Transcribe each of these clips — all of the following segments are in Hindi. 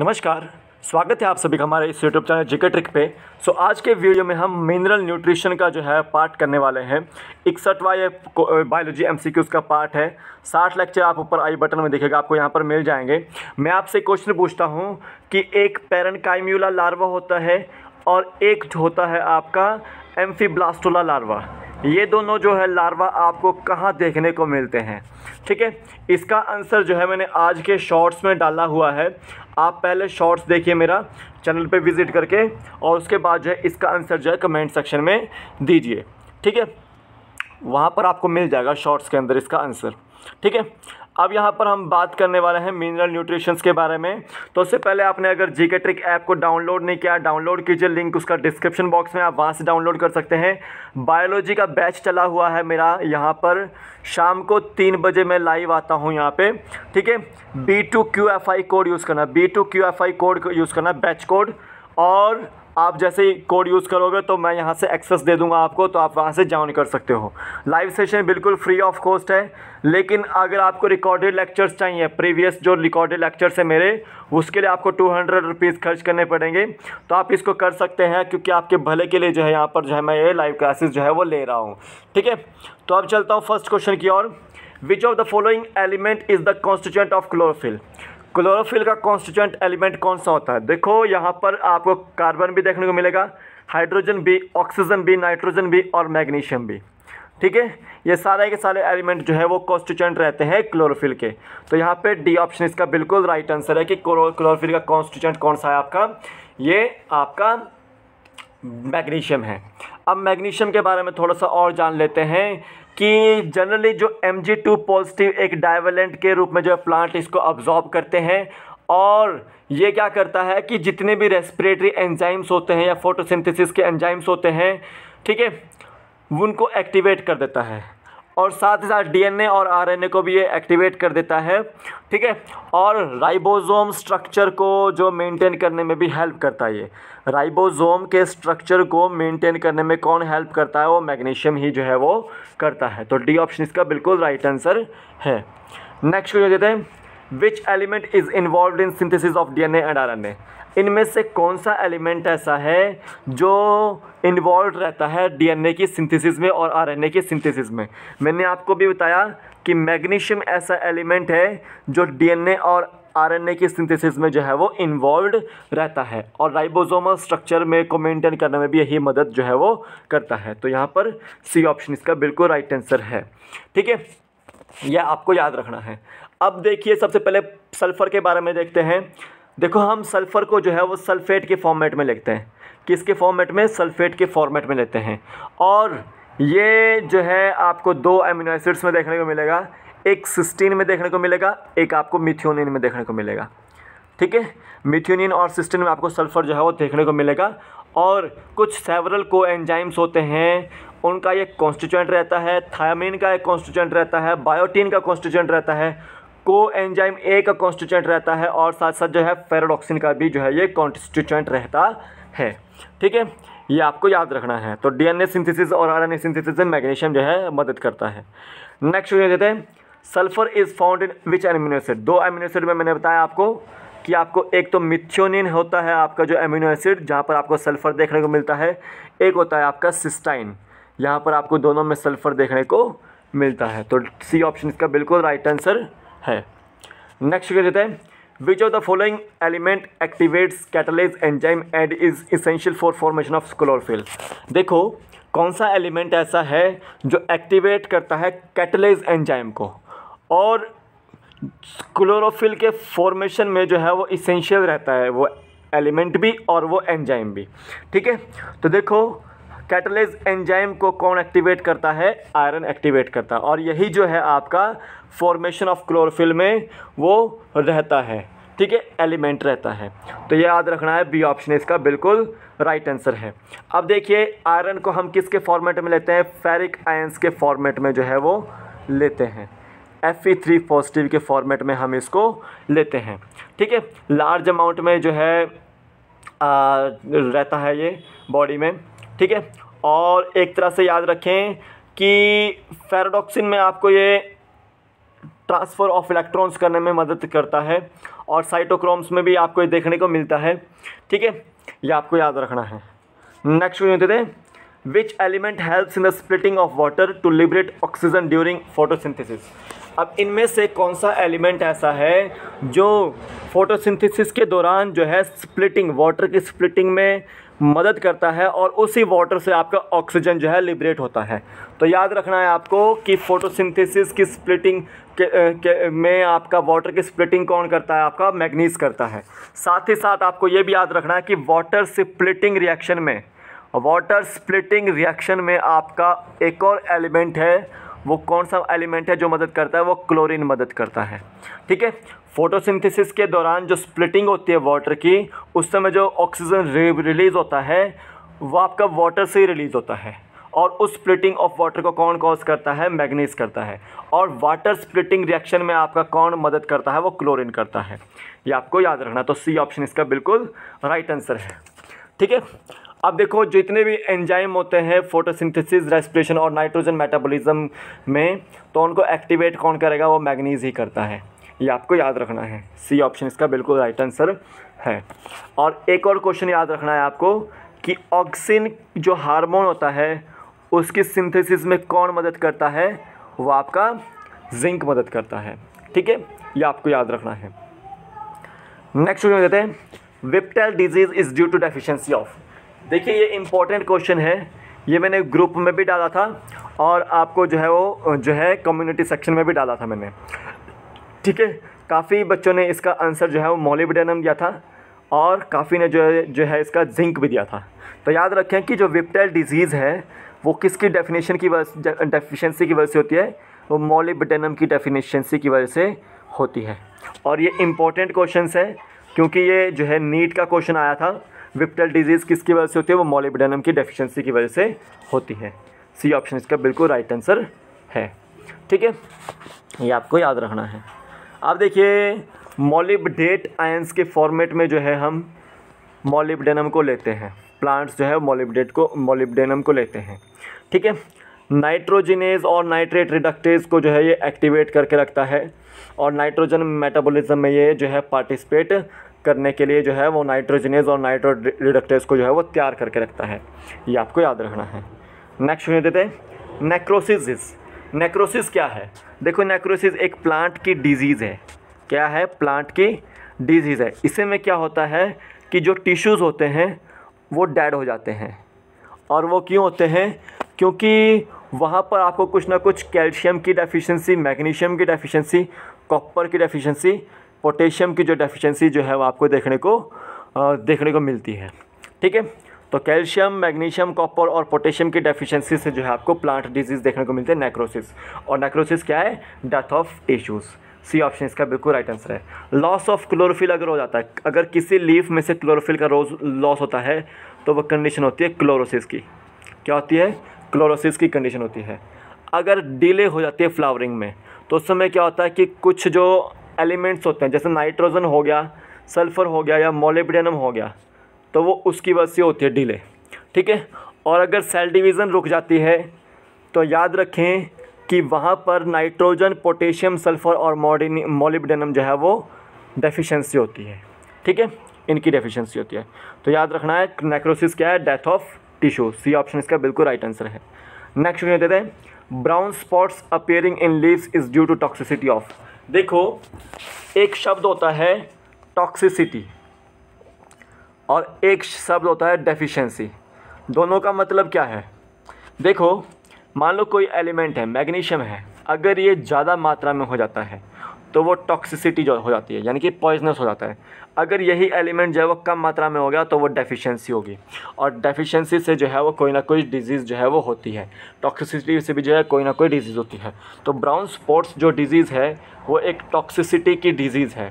नमस्कार स्वागत है आप सभी का हमारे इस यूट्यूब चैनल जिके ट्रिक पे सो so, आज के वीडियो में हम मिनरल न्यूट्रिशन का जो है पार्ट करने वाले हैं इकसठवा ये बायोलॉजी एम का पार्ट है साठ लेक्चर आप ऊपर आई बटन में देखेगा आपको यहाँ पर मिल जाएंगे मैं आपसे क्वेश्चन पूछता हूँ कि एक पेरनकाइम्यूला लार्वा होता है और एक होता है आपका एम्फी लार्वा ये दोनों जो है लार्वा आपको कहाँ देखने को मिलते हैं ठीक है इसका आंसर जो है मैंने आज के शॉर्ट्स में डाला हुआ है आप पहले शॉर्ट्स देखिए मेरा चैनल पे विज़िट करके और उसके बाद जो है इसका आंसर जो है कमेंट सेक्शन में दीजिए ठीक है वहाँ पर आपको मिल जाएगा शॉर्ट्स के अंदर इसका आंसर ठीक है अब यहाँ पर हम बात करने वाले हैं मिनरल न्यूट्रिशंस के बारे में तो उससे पहले आपने अगर जी के ट्रिक ऐप को डाउनलोड नहीं किया डाउनलोड कीजिए लिंक उसका डिस्क्रिप्शन बॉक्स में आप वहाँ से डाउनलोड कर सकते हैं बायोलॉजी का बैच चला हुआ है मेरा यहाँ पर शाम को तीन बजे मैं लाइव आता हूँ यहाँ पर ठीक है B two Q F I code use करना B two Q F I code use करना बैच कोड और आप जैसे ही कोड यूज़ करोगे तो मैं यहाँ से एक्सेस दे दूँगा आपको तो आप वहाँ से ज्वाइन कर सकते हो लाइव सेशन बिल्कुल फ्री ऑफ कॉस्ट है लेकिन अगर आपको रिकॉर्डेड लेक्चर्स चाहिए प्रीवियस जो रिकॉर्डेड लेक्चर्स हैं मेरे उसके लिए आपको टू हंड्रेड रुपीज़ खर्च करने पड़ेंगे तो आप इसको कर सकते हैं क्योंकि आपके भले के लिए जो है यहाँ पर जो है मैं ये लाइव क्लासेस जो है वो ले रहा हूँ ठीक है तो अब चलता हूँ फर्स्ट क्वेश्चन की ओर which of the following element is the constituent of chlorophyll chlorophyll का कॉन्स्टिटेंट एलिमेंट कौन सा होता है देखो यहाँ पर आपको कार्बन भी देखने को मिलेगा हाइड्रोजन भी ऑक्सीजन भी नाइट्रोजन भी और मैग्नीशियम भी ठीक है ये सारे के सारे एलिमेंट जो है वो कॉन्स्टिटेंट रहते हैं क्लोरोफिल के तो यहाँ पे डी ऑप्शन इसका बिल्कुल राइट आंसर है कि क्लोरोफिल का कॉन्स्टिटेंट कौन सा है आपका ये आपका मैग्नीशियम है अब मैग्नीशियम के बारे में थोड़ा सा और जान लेते हैं कि जनरली जो एम जी टू पॉजिटिव एक डाइवलेंट के रूप में जो है प्लांट इसको अब्जॉर्ब करते हैं और ये क्या करता है कि जितने भी रेस्पिरेटरी एंजाइम्स होते हैं या फोटोसिंथेसिस के एंजाइम्स होते हैं ठीक है उनको एक्टिवेट कर देता है और साथ ही साथ डीएनए और आरएनए को भी ये एक्टिवेट कर देता है ठीक है और राइबोसोम स्ट्रक्चर को जो मेंटेन करने में भी हेल्प करता है ये राइबोसोम के स्ट्रक्चर को मेंटेन करने में कौन हेल्प करता है वो मैग्नीशियम ही जो है वो करता है तो डी ऑप्शन इसका बिल्कुल राइट आंसर है नेक्स्ट क्वेश्चन देते हैं which element is involved in synthesis of DNA and RNA इनमें से कौन सा एलिमेंट ऐसा है जो इन्वॉल्व रहता है डीएनए की सिंथेसिस में और आरएनए की सिंथेसिस में मैंने आपको भी बताया कि मैग्नीशियम ऐसा एलिमेंट है जो डीएनए और आरएनए की सिंथेसिस में जो है वो इन्वॉल्व रहता है और राइबोसोमल स्ट्रक्चर में को मेंटेन करने में भी यही मदद जो है वो करता है तो यहाँ पर सी ऑप्शन इसका बिल्कुल राइट आंसर है ठीक है यह आपको याद रखना है अब देखिए सबसे पहले सल्फ़र के बारे में देखते हैं देखो हम सल्फ़र को जो है वो सल्फ़ेट के फॉर्मेट में लिखते हैं किसके फॉर्मेट में सल्फ़ेट के फॉर्मेट में लेते हैं और ये जो है आपको दो एमिनो एसिड्स में देखने को मिलेगा एक सिस्टीन में देखने को मिलेगा एक आपको मिथ्योनिन में देखने को मिलेगा ठीक है मिथ्योनिन और सिस्टीन में आपको सल्फ़र जो है वो देखने को मिलेगा और कुछ सेवरल को एंजाइम्स होते हैं उनका एक कॉन्स्टिट्यूंट रहता है थायमिन का एक कॉन्स्टिट्यूंट रहता है बायोटीन का कॉन्स्टिट्यूंट रहता है को एंजाइम ए का कॉन्स्टिट्यूंट रहता है और साथ साथ जो है फेरोडॉक्सिन का भी जो है ये कॉन्स्टिट्यूंट रहता है ठीक है ये आपको याद रखना है तो डीएनए सिंथेसिस और आरएनए सिंथेसिस में मैग्नीशियम जो है मदद करता है नेक्स्ट क्वेश्चन देते हैं sulphur is found in which amino acid दो एमिनो एसिड में मैंने बताया आपको कि आपको एक तो मिथ्योनिन होता है आपका जो एमिनो एसिड जहाँ पर आपको सल्फर देखने को मिलता है एक होता है आपका सिस्टाइन यहाँ पर आपको दोनों में सल्फर देखने को मिलता है तो सी ऑप्शन इसका बिल्कुल राइट आंसर है नेक्स्ट क्या देते हैं which of the following element activates catalyse enzyme and is essential for formation of chlorophyll देखो कौन सा एलिमेंट ऐसा है जो एक्टिवेट करता है कैटलेज एंजाइम को और क्लोरोफिल के फॉर्मेशन में जो है वो इसेंशियल रहता है वो एलिमेंट भी और वो एंजाइम भी ठीक है तो देखो कैटलेज एंजाइम को कौन एक्टिवेट करता है आयरन एक्टिवेट करता है और यही जो है आपका फॉर्मेशन ऑफ क्लोरोफिल में वो रहता है ठीक है एलिमेंट रहता है तो ये याद रखना है बी ऑप्शन इसका बिल्कुल राइट आंसर है अब देखिए आयरन को हम किसके फॉर्मेट में लेते हैं फेरिक आयंस के फॉर्मेट में जो है वो लेते हैं एफ ई थ्री पॉजिटिव के फॉर्मेट में हम इसको लेते हैं ठीक है लार्ज अमाउंट में जो है आ, रहता है ये बॉडी में ठीक है और एक तरह से याद रखें कि फेराडॉक्सिन में आपको ये ट्रांसफ़र ऑफ इलेक्ट्रॉन्स करने में मदद करता है और साइटोक्रोम्स में भी आपको ये देखने को मिलता है ठीक है ये आपको याद रखना है नेक्स्ट क्वेश्चन होते थे which element helps in the splitting of water to liberate oxygen during photosynthesis अब इनमें से कौन सा एलिमेंट ऐसा है जो फोटोसिंथेसिस के दौरान जो है स्प्लिटिंग वाटर की स्प्लिटिंग में मदद करता है और उसी वाटर से आपका ऑक्सीजन जो है लिबरेट होता है तो याद रखना है आपको कि फोटोसिंथेसिस की स्प्लिटिंग के, के, में आपका वाटर की स्प्लिटिंग कौन करता है आपका मैग्नीज करता है साथ ही साथ आपको ये भी याद रखना है कि वाटर स्प्लिटिंग रिएक्शन में वाटर स्प्लिटिंग रिएक्शन में आपका एक और एलिमेंट है वो कौन सा एलिमेंट है जो मदद करता है वो क्लोरीन मदद करता है ठीक है फोटोसिंथेसिस के दौरान जो स्प्लिटिंग होती है वाटर की उस समय जो ऑक्सीजन रिलीज़ होता है वो आपका वाटर से ही रिलीज़ होता है और उस स्प्लिटिंग ऑफ वाटर को कौन कॉज करता है मैग्नीज करता है और वाटर स्प्लिटिंग रिएक्शन में आपका कौन मदद करता है वो क्लोरीन करता है ये आपको याद रखना तो सी ऑप्शन इसका बिल्कुल राइट आंसर है ठीक है अब देखो जो इतने भी एंजाइम होते हैं फोटोसिंथेसिस रेस्पिरेशन और नाइट्रोजन मेटाबॉलिज्म में तो उनको एक्टिवेट कौन करेगा वो मैग्नीज ही करता है ये आपको याद रखना है सी ऑप्शन इसका बिल्कुल राइट आंसर है और एक और क्वेश्चन याद रखना है आपको कि ऑक्सिन जो हार्मोन होता है उसकी सिंथेसिस में कौन मदद करता है वो आपका जिंक मदद करता है ठीक है ये आपको याद रखना है नेक्स्ट क्वेश्चन देते हैं whiptail disease is due to deficiency of देखिए ये इम्पोर्टेंट क्वेश्चन है ये मैंने ग्रुप में भी डाला था और आपको जो है वो जो है कम्युनिटी सेक्शन में भी डाला था मैंने ठीक है काफ़ी बच्चों ने इसका आंसर जो है वो मोलिबडेनम दिया था और काफ़ी ने जो है जो है इसका जिंक भी दिया था तो याद रखें कि जो विप्टेल डिजीज़ है वो किसकी डेफिनेशन की वजह डेफिशेंसी की वजह से होती है वो मोलिबडेनम की डेफिनेशनसी की वजह से होती है और ये इम्पोर्टेंट क्वेश्चन है क्योंकि ये जो है नीट का क्वेश्चन आया था विप्टल डिजीज़ किसकी वजह से होती है वो मोलिबडेनम की डेफिशिएंसी की वजह से होती है सी ऑप्शन इसका बिल्कुल राइट आंसर है ठीक है ये आपको याद रखना है आप देखिए मोलिबडेट आयंस के फॉर्मेट में जो है हम मोलिबडेनम को लेते हैं प्लांट्स जो है मोलिबडेट को मोलिबडेनम को लेते हैं ठीक है नाइट्रोजिनेज और नाइट्रेट रिडक्टेज को जो है ये एक्टिवेट करके रखता है और नाइट्रोजन मेटाबॉलिज्म में ये जो है पार्टिसिपेट करने के लिए जो है वो नाइट्रोजनेज और नाइट्रो रिडक्टेज को जो है वो तैयार करके रखता है ये आपको याद रखना है नेक्स्ट सुनिए देते हैं नेक्रोसिस नेक्रोसिस क्या है देखो नेक्रोसिस एक प्लांट की डिजीज़ है क्या है प्लांट की डिजीज़ है इसे में क्या होता है कि जो टिश्यूज़ होते हैं वो डेड हो जाते हैं और वो क्यों होते हैं क्योंकि वहाँ पर आपको कुछ ना कुछ कैल्शियम की डेफिशिएंसी मैग्नीशियम की डेफिशिएंसी कॉपर की डेफिशिएंसी पोटेशियम की जो डेफिशिएंसी जो है वो आपको देखने को देखने को मिलती है ठीक है तो कैल्शियम मैग्नीशियम कॉपर और पोटेशियम की डेफिशिएंसी से जो है आपको प्लांट डिजीज़ देखने को मिलते हैं नेक्रोसिस और नेक्रोसिस क्या है death of tissues C option इसका बिल्कुल राइट आंसर है लॉस ऑफ क्लोरोफिल अगर हो जाता है अगर किसी लीफ में से क्लोरोफिल का रोज लॉस होता है तो वह कंडीशन होती है क्लोरोसिस की क्या होती है क्लोरोसिस की कंडीशन होती है अगर डिले हो जाती है फ्लावरिंग में तो उस समय क्या होता है कि कुछ जो एलिमेंट्स होते हैं जैसे नाइट्रोजन हो गया सल्फ़र हो गया या मोलिब्डेनम हो गया तो वो उसकी वजह से होती है डिले ठीक है और अगर सेल डिवीज़न रुक जाती है तो याद रखें कि वहाँ पर नाइट्रोजन पोटेशियम सल्फ़र और मोलिब्डेनम जो है वो डेफिशिएंसी होती है ठीक है इनकी डेफिशिएंसी होती है तो याद रखना है नेक्रोसिस क्या है death of tissue C option इसका बिल्कुल राइट आंसर है नेक्स्ट क्वेश्चन देते हैं brown spots appearing in leaves is due to toxicity of देखो एक शब्द होता है टॉक्सिसिटी और एक शब्द होता है डेफिशिएंसी दोनों का मतलब क्या है देखो मान लो कोई एलिमेंट है मैग्नीशियम है अगर ये ज़्यादा मात्रा में हो जाता है तो वो टॉक्सिसिटी जो हो जाती है यानी कि पॉइजनस हो जाता है अगर यही एलिमेंट जो है वो कम मात्रा में हो गया तो वो डेफिशिएंसी होगी और डेफिशिएंसी से जो है वो कोई ना कोई डिजीज़ जो है वो होती है टॉक्सिसिटी से भी जो है कोई ना कोई डिजीज़ होती है तो ब्राउन स्पॉट्स जो डिजीज़ है वो एक टॉक्सिसिटी की डिजीज़ है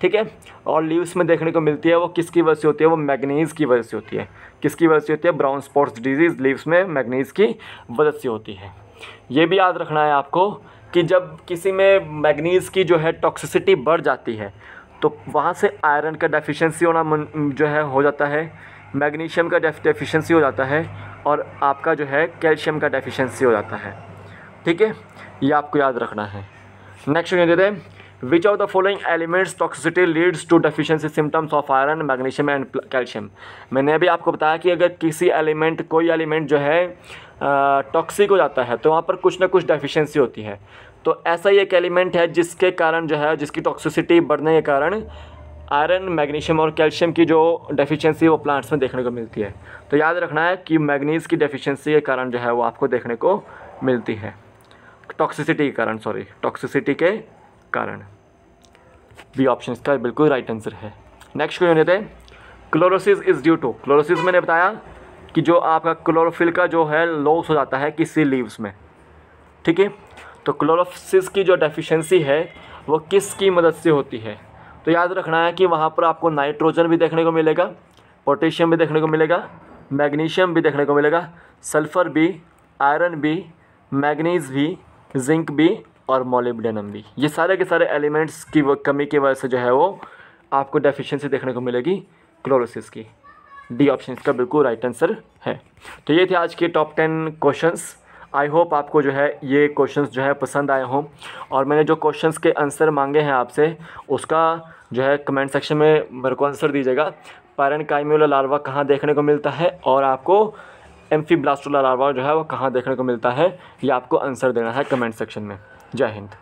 ठीक है और लीव्स में देखने को मिलती है वो किसकी वजह से होती है वो मैगनीज़ की वजह से होती है किसकी वजह से होती है ब्राउन स्पॉट्स डिजीज़ लीव्स में मैगनीज़ की वजह से होती है ये भी याद रखना है आपको कि जब किसी में मैगनीज़ की जो है टॉक्सिसिटी बढ़ जाती है तो वहाँ से आयरन का डेफिशिएंसी होना जो है हो जाता है मैग्नीशियम का डेफिशिएंसी हो जाता है और आपका जो है कैल्शियम का डेफिशिएंसी हो जाता है ठीक है ये आपको याद रखना है नेक्स्ट क्वेश्चन देते हैं which are the following elements toxicity leads to deficiency symptoms of iron magnesium and calcium मैंने अभी आपको बताया कि अगर किसी एलिमेंट कोई एलिमेंट जो है टॉक्सिक हो जाता है तो वहाँ पर कुछ ना कुछ डेफिशिएंसी होती है तो ऐसा ही एक एलिमेंट है जिसके कारण जो है जिसकी टॉक्सिसिटी बढ़ने के कारण आयरन मैग्नीशियम और कैल्शियम की जो डेफिशिएंसी वो प्लांट्स में देखने को मिलती है तो याद रखना है कि मैग्नीज़ की डेफिशिएंसी के कारण जो है वो आपको देखने को मिलती है टॉक्सिसिटी के कारण सॉरी टॉक्सिसिटी के कारण बी ऑप्शन इसका बिल्कुल राइट आंसर है नेक्स्ट क्वेश्चन देते हैं chlorosis is due to chlorosis मैंने बताया कि जो आपका क्लोरोफिल का जो है लॉस हो जाता है किसी लीव्स में ठीक है तो क्लोरोसिस की जो डेफिशिएंसी है वो किस की मदद से होती है तो याद रखना है कि वहाँ पर आपको नाइट्रोजन भी देखने को मिलेगा पोटेशियम भी देखने को मिलेगा मैग्नीशियम भी देखने को मिलेगा सल्फ़र भी आयरन भी मैगनीज भी जिंक भी और मोलिब्डेनम भी ये सारे के सारे एलिमेंट्स की कमी की वजह से जो है वो आपको डेफिशिएंसी देखने को मिलेगी क्लोरोसिस की डी ऑप्शन इसका बिल्कुल राइट आंसर है तो ये थे आज के top ten questions I hope आपको जो है ये क्वेश्चंस जो है पसंद आए हों और मैंने जो क्वेश्चंस के आंसर मांगे हैं आपसे उसका जो है कमेंट सेक्शन में मेरे को आंसर दीजिएगा पैरन काइम्यूला लार्वा कहाँ देखने को मिलता है और आपको एम्फी ब्लास्टोला लार्वा जो है वो कहाँ देखने को मिलता है ये आपको आंसर देना है कमेंट सेक्शन में जय हिंद